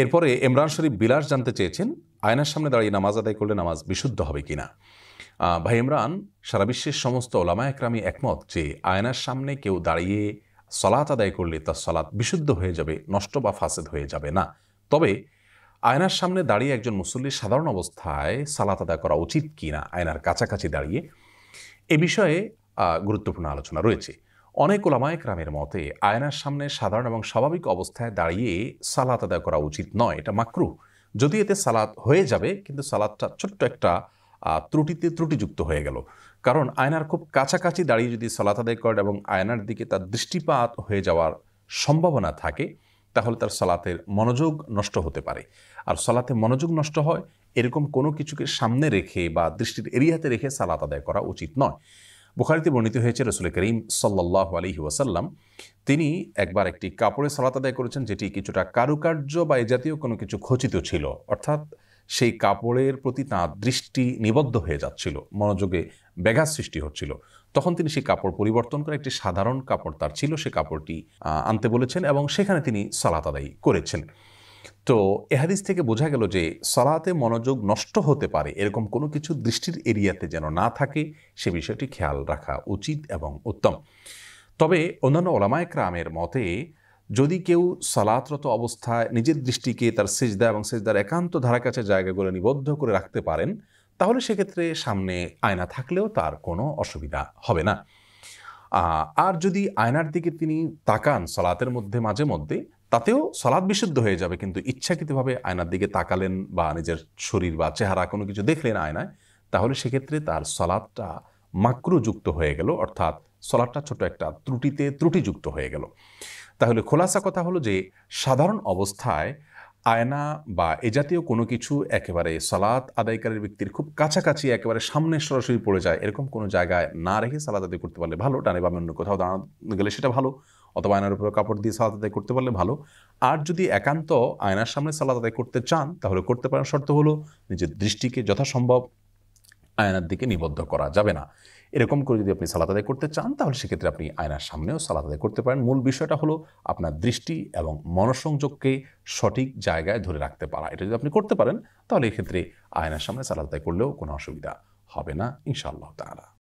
এরপরে ইমরান শরীফ বিলাস জানতে চেয়েছেন আয়নার সামনে দাঁড়িয়ে নামাজ আদায় করলে নামাজ বিশুদ্ধ হবে কিনা ভাই ইমরান সারা বিশ্বের সমস্ত ওলামা একরামি একমত যে আয়নার সামনে কেউ দাঁড়িয়ে সলাত আদায় করলে তার সলাৎ বিশুদ্ধ হয়ে যাবে নষ্ট বা ফাসেদ হয়ে যাবে না তবে আয়নার সামনে দাঁড়িয়ে একজন মুসল্লির সাধারণ অবস্থায় সালাত আদায় করা উচিত কি না আয়নার কাছাকাছি দাঁড়িয়ে এ বিষয়ে গুরুত্বপূর্ণ আলোচনা রয়েছে অনেক ওলামা একরামের মতে আয়নার সামনে সাধারণ এবং স্বাভাবিক অবস্থায় দাঁড়িয়ে সালাত আদায় করা উচিত নয় এটা মাকরু যদি এতে সালাত হয়ে যাবে কিন্তু সালাদটা ছোট্ট একটা ত্রুটিতে ত্রুটিযুক্ত হয়ে গেল কারণ আয়নার খুব কাছাকাছি দাঁড়িয়ে যদি সালাত আদায় করেন এবং আয়নার দিকে তার দৃষ্টিপাত হয়ে যাওয়ার সম্ভাবনা থাকে তাহলে তার সালাতের মনোযোগ নষ্ট হতে পারে আর সালাতে মনোযোগ নষ্ট হয় এরকম কোনো কিছুকে সামনে রেখে বা দৃষ্টির এরিয়াতে রেখে সালাত আদায় করা উচিত নয় বুখারিতে বর্ণিত হয়েছে রসুল করিম সাল্লাহ আলহি ওয়াসাল্লাম তিনি একবার একটি কাপড়ে সালাত আদায় করেছেন যেটি কিছুটা কারুকার্য বা এ জাতীয় কোনো কিছু খচিত ছিল অর্থাৎ সেই কাপড়ের প্রতি তাঁর দৃষ্টি নিবদ্ধ হয়ে যাচ্ছিল মনোযোগে ব্যাঘাত সৃষ্টি হচ্ছিল তখন তিনি সেই কাপড় পরিবর্তন করে একটি সাধারণ কাপড় তার ছিল সে কাপড়টি আনতে বলেছেন এবং সেখানে তিনি সালাত আদায় করেছেন তো এহাদিস থেকে বোঝা গেল যে সলাতে মনোযোগ নষ্ট হতে পারে এরকম কোনো কিছু দৃষ্টির এরিয়াতে যেন না থাকে সে বিষয়টি খেয়াল রাখা উচিত এবং উত্তম তবে অন্যান্য ওলামায় ক্রামের মতে যদি কেউ সালাতরত অবস্থায় নিজের দৃষ্টিকে তার সেজদা এবং সেজদার একান্ত কাছে জায়গাগুলো নিবদ্ধ করে রাখতে পারেন তাহলে সেক্ষেত্রে সামনে আয়না থাকলেও তার কোনো অসুবিধা হবে না আর যদি আয়নার দিকে তিনি তাকান সলাতের মধ্যে মাঝে মধ্যে তাতেও সলাদ বিশুদ্ধ হয়ে যাবে কিন্তু ইচ্ছাকৃতভাবে আয়নার দিকে তাকালেন বা নিজের শরীর বা চেহারা কোনো কিছু দেখলেন আয়নায় তাহলে সেক্ষেত্রে তার সলাদটা মাক্রযুক্ত হয়ে গেল অর্থাৎ সলাদটা ছোট একটা ত্রুটিতে ত্রুটিযুক্ত হয়ে গেল তাহলে খোলাসা কথা হলো যে সাধারণ অবস্থায় আয়না বা এ জাতীয় কোনো কিছু একেবারে সলাদ আদায়কারীর ব্যক্তির খুব কাছাকাছি একেবারে সামনে সরাসরি পড়ে যায় এরকম কোনো জায়গায় না রেখে সালাদ আদায় করতে পারলে ভালো ডানে বা অন্য কোথাও দাঁড়ানো গেলে সেটা ভালো অথবা আয়নার উপরে কাপড় দিয়ে সালাত আদায় করতে পারলে ভালো আর যদি একান্ত আয়নার সামনে সালাত আদায় করতে চান তাহলে করতে পারেন শর্ত হলো নিজের দৃষ্টিকে যথাসম্ভব আয়নার দিকে নিবদ্ধ করা যাবে না এরকম করে যদি আপনি সালাত আদায় করতে চান তাহলে সেক্ষেত্রে আপনি আয়নার সামনেও সালাত আদায় করতে পারেন মূল বিষয়টা হলো আপনার দৃষ্টি এবং মনসংযোগকে সঠিক জায়গায় ধরে রাখতে পারা এটা যদি আপনি করতে পারেন তাহলে এক্ষেত্রে আয়নার সামনে সালাত আদায় করলেও কোনো অসুবিধা হবে না ইনশাআল্লাহ তালা